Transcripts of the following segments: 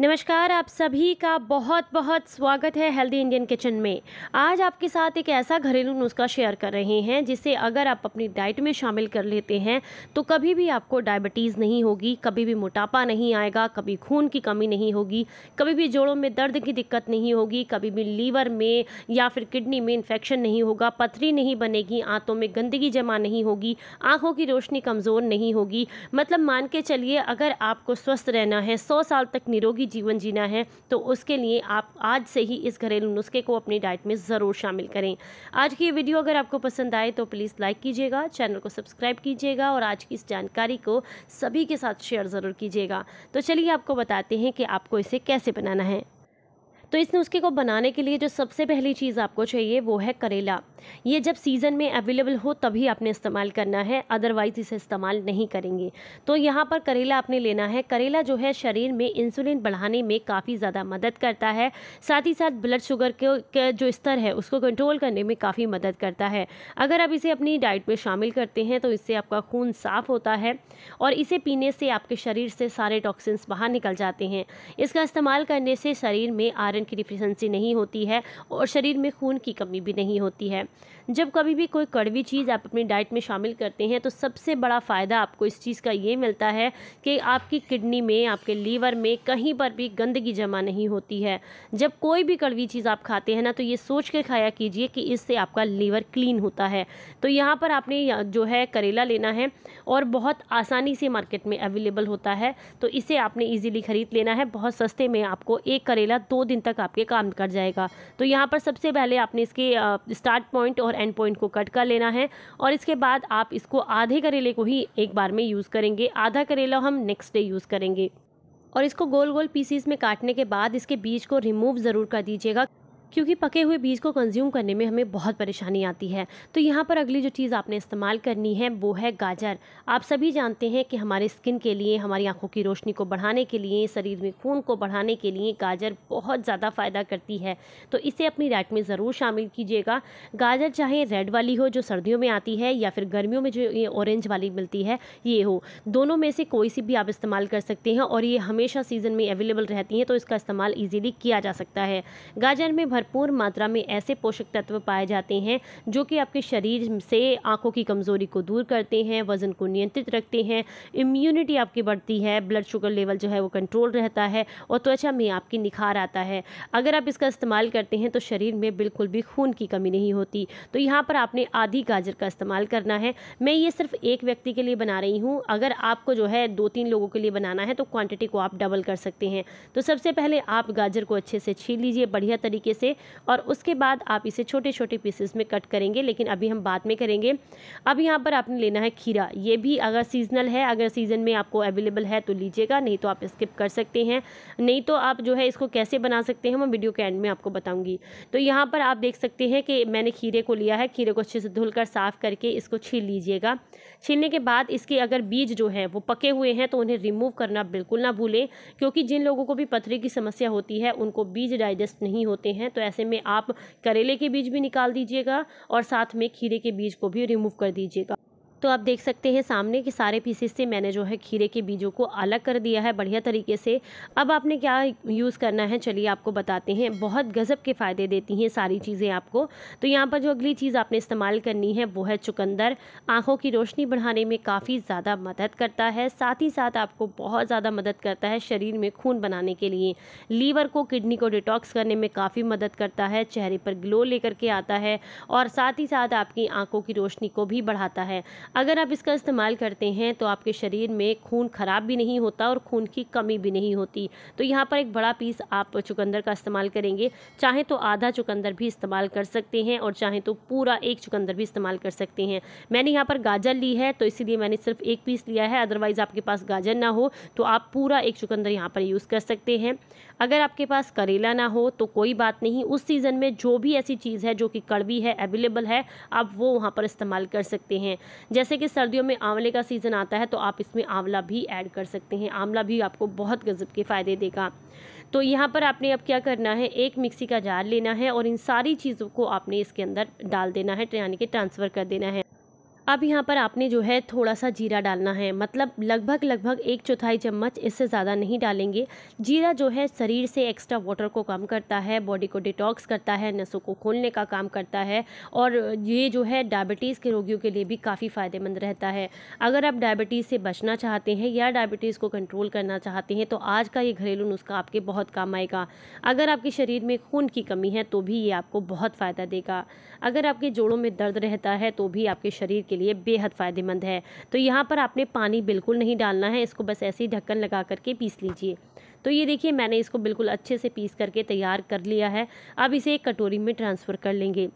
नमस्कार आप सभी का बहुत बहुत स्वागत है हेल्दी इंडियन किचन में आज आपके साथ एक ऐसा घरेलू नुस्खा शेयर कर रहे हैं जिसे अगर आप अपनी डाइट में शामिल कर लेते हैं तो कभी भी आपको डायबिटीज़ नहीं होगी कभी भी मोटापा नहीं आएगा कभी खून की कमी नहीं होगी कभी भी जोड़ों में दर्द की दिक्कत नहीं होगी कभी भी लीवर में या फिर किडनी में इन्फेक्शन नहीं होगा पथरी नहीं बनेगी आँतों में गंदगी जमा नहीं होगी आँखों की रोशनी कमज़ोर नहीं होगी मतलब मान के चलिए अगर आपको स्वस्थ रहना है सौ साल तक निरोगी जीवन जीना है तो उसके लिए आप आज से ही इस घरेलू नुस्खे को अपनी डाइट में ज़रूर शामिल करें आज की ये वीडियो अगर आपको पसंद आए तो प्लीज़ लाइक कीजिएगा चैनल को सब्सक्राइब कीजिएगा और आज की इस जानकारी को सभी के साथ शेयर ज़रूर कीजिएगा तो चलिए आपको बताते हैं कि आपको इसे कैसे बनाना है तो इस नुस्खे को बनाने के लिए जो सबसे पहली चीज़ आपको चाहिए वो है करेला ये जब सीज़न में अवेलेबल हो तभी आपने इस्तेमाल करना है अदरवाइज़ इसे इस्तेमाल नहीं करेंगे तो यहाँ पर करेला आपने लेना है करेला जो है शरीर में इंसुलिन बढ़ाने में काफ़ी ज़्यादा मदद करता है साथ ही साथ ब्लड शुगर के जो स्तर है उसको कंट्रोल करने में काफ़ी मदद करता है अगर आप इसे अपनी डाइट में शामिल करते हैं तो इससे आपका खून साफ होता है और इसे पीने से आपके शरीर से सारे टॉक्सिन्स बाहर निकल जाते हैं इसका इस्तेमाल करने से शरीर में आयरन की डिफिशेंसी नहीं होती है और शरीर में खून की कमी भी नहीं होती है जब कभी भी कोई कड़वी चीज़ आप अपनी डाइट में शामिल करते हैं तो सबसे बड़ा फ़ायदा आपको इस चीज़ का ये मिलता है कि आपकी किडनी में आपके लीवर में कहीं पर भी गंदगी जमा नहीं होती है जब कोई भी कड़वी चीज़ आप खाते हैं ना तो ये सोच कर खाया कीजिए कि इससे आपका लीवर क्लीन होता है तो यहाँ पर आपने जो है करेला लेना है और बहुत आसानी से मार्केट में अवेलेबल होता है तो इसे आपने ईजिली ख़रीद लेना है बहुत सस्ते में आपको एक करेला दो दिन तक आपके काम कर जाएगा तो यहाँ पर सबसे पहले आपने इसके स्टार्ट पॉइंट और एंड पॉइंट को कट कर लेना है और इसके बाद आप इसको आधे करेले को ही एक बार में यूज़ करेंगे आधा करेला हम नेक्स्ट डे यूज़ करेंगे और इसको गोल गोल पीसीस में काटने के बाद इसके बीज को रिमूव ज़रूर कर दीजिएगा क्योंकि पके हुए बीज को कंज्यूम करने में हमें बहुत परेशानी आती है तो यहाँ पर अगली जो चीज़ आपने इस्तेमाल करनी है वो है गाजर आप सभी जानते हैं कि हमारे स्किन के लिए हमारी आँखों की रोशनी को बढ़ाने के लिए शरीर में खून को बढ़ाने के लिए गाजर बहुत ज़्यादा फ़ायदा करती है तो इसे अपनी डाइट में ज़रूर शामिल कीजिएगा गाजर चाहे रेड वाली हो जो सर्दियों में आती है या फिर गर्मियों में जो ये ऑरेंज वाली मिलती है ये हो दोनों में से कोई सी भी आप इस्तेमाल कर सकते हैं और ये हमेशा सीज़न में अवेलेबल रहती हैं तो इसका इस्तेमाल ईजिली किया जा सकता है गाजर में भरपूर मात्रा में ऐसे पोषक तत्व पाए जाते हैं जो कि आपके शरीर से आंखों की कमज़ोरी को दूर करते हैं वज़न को नियंत्रित रखते हैं इम्यूनिटी आपकी बढ़ती है ब्लड शुगर लेवल जो है वो कंट्रोल रहता है और त्वचा में आपकी निखार आता है अगर आप इसका इस्तेमाल करते हैं तो शरीर में बिल्कुल भी खून की कमी नहीं होती तो यहाँ पर आपने आधी गाजर का इस्तेमाल करना है मैं ये सिर्फ एक व्यक्ति के लिए बना रही हूँ अगर आपको जो है दो तीन लोगों के लिए बनाना है तो क्वांटिटी को आप डबल कर सकते हैं तो सबसे पहले आप गाजर को अच्छे से छील लीजिए बढ़िया तरीके से से और उसके बाद आप इसे छोटे छोटे पीसेस में कट करेंगे लेकिन अभी हम बाद में करेंगे अब यहाँ पर आपने लेना है खीरा ये भी अगर सीजनल है अगर सीज़न में आपको अवेलेबल है तो लीजिएगा नहीं तो आप स्किप कर सकते हैं नहीं तो आप जो है इसको कैसे बना सकते हैं मैं वीडियो के एंड में आपको बताऊँगी तो यहाँ पर आप देख सकते हैं कि मैंने खीरे को लिया है खीरे को अच्छे से धुल कर साफ़ करके इसको छील लीजिएगा छीलने के बाद इसके अगर बीज जो है वो पके हुए हैं तो उन्हें रिमूव करना बिल्कुल ना भूलें क्योंकि जिन लोगों को भी पथरी की समस्या होती है उनको बीज डाइजेस्ट नहीं होते हैं तो तो ऐसे में आप करेले के बीज भी निकाल दीजिएगा और साथ में खीरे के बीज को भी रिमूव कर दीजिएगा तो आप देख सकते हैं सामने के सारे पीसेस से मैंने जो है खीरे के बीजों को अलग कर दिया है बढ़िया तरीके से अब आपने क्या यूज़ करना है चलिए आपको बताते हैं बहुत गज़ब के फ़ायदे देती हैं सारी चीज़ें आपको तो यहाँ पर जो अगली चीज़ आपने इस्तेमाल करनी है वो है चुकंदर आँखों की रोशनी बढ़ाने में काफ़ी ज़्यादा मदद करता है साथ ही साथ आपको बहुत ज़्यादा मदद करता है शरीर में खून बनाने के लिए लीवर को किडनी को डिटॉक्स करने में काफ़ी मदद करता है चेहरे पर ग्लो लेकर के आता है और साथ ही साथ आपकी आँखों की रोशनी को भी बढ़ाता है अगर आप इसका इस्तेमाल करते हैं तो आपके शरीर में खून ख़राब भी नहीं होता और खून की कमी भी नहीं होती तो यहाँ पर एक बड़ा पीस आप चुकंदर का इस्तेमाल करेंगे चाहे तो आधा चुकंदर भी इस्तेमाल कर सकते हैं और चाहे तो पूरा एक चुकंदर भी इस्तेमाल कर सकते हैं मैंने यहाँ पर गाजर ली है तो इसीलिए मैंने सिर्फ एक पीस लिया है अदरवाइज़ आपके पास गाजर ना हो तो आप पूरा एक चुकंदर यहाँ पर यूज़ कर सकते हैं अगर आपके पास करेला ना हो तो कोई बात नहीं उस सीज़न में जो भी ऐसी चीज़ है जो कि कड़वी है अवेलेबल है आप वो वहाँ पर इस्तेमाल कर सकते हैं जैसे कि सर्दियों में आंवले का सीज़न आता है तो आप इसमें आंवला भी ऐड कर सकते हैं आंवला भी आपको बहुत गज़ब के फ़ायदे देगा तो यहाँ पर आपने अब क्या करना है एक मिक्सी का जार लेना है और इन सारी चीज़ों को आपने इसके अंदर डाल देना है यानी कि ट्रांसफ़र कर देना है अब यहाँ पर आपने जो है थोड़ा सा जीरा डालना है मतलब लगभग लगभग एक चौथाई चम्मच इससे ज़्यादा नहीं डालेंगे जीरा जो है शरीर से एक्स्ट्रा वाटर को कम करता है बॉडी को डिटॉक्स करता है नसों को खोलने का काम करता है और ये जो है डायबिटीज़ के रोगियों के लिए भी काफ़ी फ़ायदेमंद रहता है अगर आप डायबिटीज़ से बचना चाहते हैं या डायबिटीज़ को कंट्रोल करना चाहते हैं तो आज का ये घरेलू नुस्खा आपके बहुत काम आएगा अगर आपके शरीर में खून की कमी है तो भी ये आपको बहुत फ़ायदा देगा अगर आपके जोड़ों में दर्द रहता है तो भी आपके शरीर के लिए बेहद फ़ायदेमंद है तो यहाँ पर आपने पानी बिल्कुल नहीं डालना है इसको बस ऐसे ही ढक्कन लगा करके पीस लीजिए तो ये देखिए मैंने इसको बिल्कुल अच्छे से पीस करके तैयार कर लिया है अब इसे एक कटोरी में ट्रांसफ़र कर लेंगे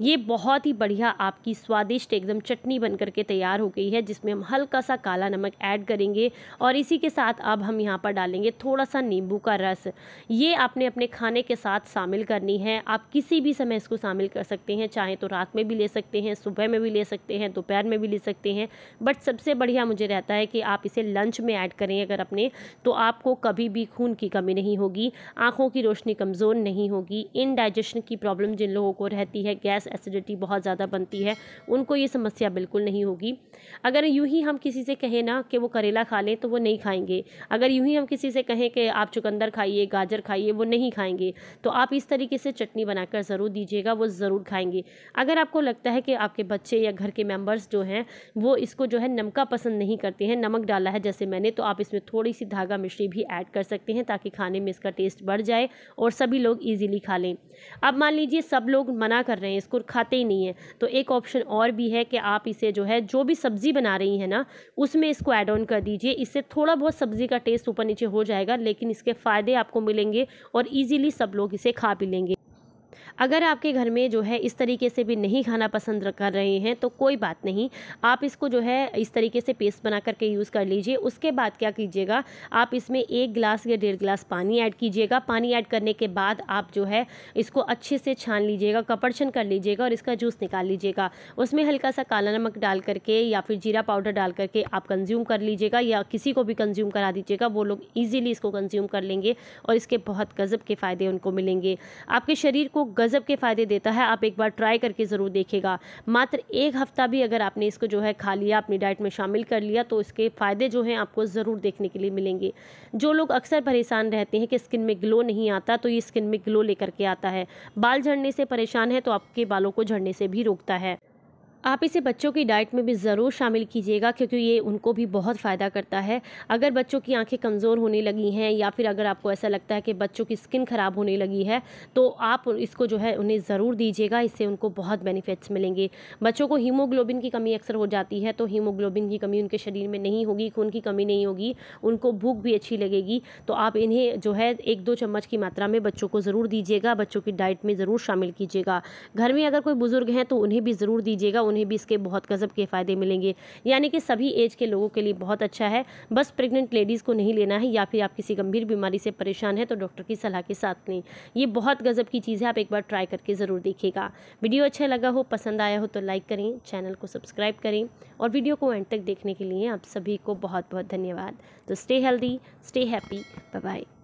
ये बहुत ही बढ़िया आपकी स्वादिष्ट एकदम चटनी बन करके तैयार हो गई है जिसमें हम हल्का सा काला नमक ऐड करेंगे और इसी के साथ अब हम यहाँ पर डालेंगे थोड़ा सा नींबू का रस ये आपने अपने खाने के साथ शामिल करनी है आप किसी भी समय इसको शामिल कर सकते हैं चाहे तो रात में भी ले सकते हैं सुबह में भी ले सकते हैं दोपहर में भी ले सकते हैं बट सबसे बढ़िया मुझे रहता है कि आप इसे लंच में ऐड करें अगर अपने तो आपको कभी भी खून की कमी नहीं होगी आँखों की रोशनी कमज़ोर नहीं होगी इन डाइजेशन की प्रॉब्लम जिन लोगों को रहती है गैस एसिडिटी बहुत ज़्यादा बनती है उनको ये समस्या बिल्कुल नहीं होगी अगर यूँ ही हम किसी से कहें ना कि वो करेला खा लें तो वो नहीं खाएंगे अगर यूँ ही हम किसी से कहें कि आप चुकंदर खाइए गाजर खाइए वो नहीं खाएंगे तो आप इस तरीके से चटनी बनाकर ज़रूर दीजिएगा वो ज़रूर खाएंगे अगर आपको लगता है कि आपके बच्चे या घर के मेम्बर्स जो हैं वो इसको जो है नमका पसंद नहीं करते हैं नमक डाला है जैसे मैंने तो आप इसमें थोड़ी सी धागा मिश्री भी ऐड कर सकते सकते हैं ताकि खाने में इसका टेस्ट बढ़ जाए और सभी लोग ईजिली खा लें अब मान लीजिए सब लोग मना कर रहे हैं इसको खाते ही नहीं है तो एक ऑप्शन और भी है कि आप इसे जो है जो भी सब्ज़ी बना रही हैं ना उसमें इसको ऐड ऑन कर दीजिए इससे थोड़ा बहुत सब्ज़ी का टेस्ट ऊपर नीचे हो जाएगा लेकिन इसके फ़ायदे आपको मिलेंगे और ईजिली सब लोग इसे खा पी लेंगे अगर आपके घर में जो है इस तरीके से भी नहीं खाना पसंद कर रहे हैं तो कोई बात नहीं आप इसको जो है इस तरीके से पेस्ट बना करके यूज़ कर लीजिए उसके बाद क्या कीजिएगा आप इसमें एक गिलास या डेढ़ गिलास पानी ऐड कीजिएगा पानी ऐड करने के बाद आप जो है इसको अच्छे से छान लीजिएगा कपड़छन कर लीजिएगा और इसका जूस निकाल लीजिएगा उसमें हल्का सा काला नमक डाल करके या फिर जीरा पाउडर डाल करके आप कंज्यूम कर लीजिएगा या किसी को भी कंज्यूम करा दीजिएगा वो लोग ईजिली इसको कंज्यूम कर लेंगे और इसके बहुत गज़ब के फ़ायदे उनको मिलेंगे आपके शरीर को गज़ गज़ब के फ़ायदे देता है आप एक बार ट्राई करके ज़रूर देखेगा मात्र एक हफ़्ता भी अगर आपने इसको जो है खा लिया अपनी डाइट में शामिल कर लिया तो इसके फ़ायदे जो हैं आपको ज़रूर देखने के लिए मिलेंगे जो लोग अक्सर परेशान रहते हैं कि स्किन में ग्लो नहीं आता तो ये स्किन में ग्लो लेकर के आता है बाल झड़ने से परेशान है तो आपके बालों को झड़ने से भी रोकता है आप इसे बच्चों की डाइट में भी ज़रूर शामिल कीजिएगा क्योंकि ये उनको भी बहुत फ़ायदा करता है अगर बच्चों की आंखें कमज़ोर होने लगी हैं या फिर अगर आपको ऐसा लगता है कि बच्चों की स्किन ख़राब होने लगी है तो आप इसको जो है उन्हें ज़रूर दीजिएगा इससे उनको बहुत बेनिफिट्स मिलेंगे बच्चों को हीमोग्लोबिन की कमी अक्सर हो जाती है तो हीमोग्लोबिन की कमी उनके शरीर में नहीं होगी खून की कमी नहीं होगी उनको भूख भी अच्छी लगेगी तो आप इन्हें जो है एक दो चम्मच की मात्रा में बच्चों को ज़रूर दीजिएगा बच्चों की डाइट में ज़रूर शामिल कीजिएगा घर में अगर कोई बुज़ुर्ग हैं तो उन्हें भी ज़रूर दीजिएगा उन्हें भी इसके बहुत गज़ब के फ़ायदे मिलेंगे यानी कि सभी एज के लोगों के लिए बहुत अच्छा है बस प्रेग्नेंट लेडीज़ को नहीं लेना है या फिर आप किसी गंभीर बीमारी से परेशान हैं तो डॉक्टर की सलाह के साथ लें ये बहुत गज़ब की चीज़ है आप एक बार ट्राई करके ज़रूर देखिएगा वीडियो अच्छा लगा हो पसंद आया हो तो लाइक करें चैनल को सब्सक्राइब करें और वीडियो को एंड तक देखने के लिए आप सभी को बहुत बहुत धन्यवाद तो stay healthy stay happy bye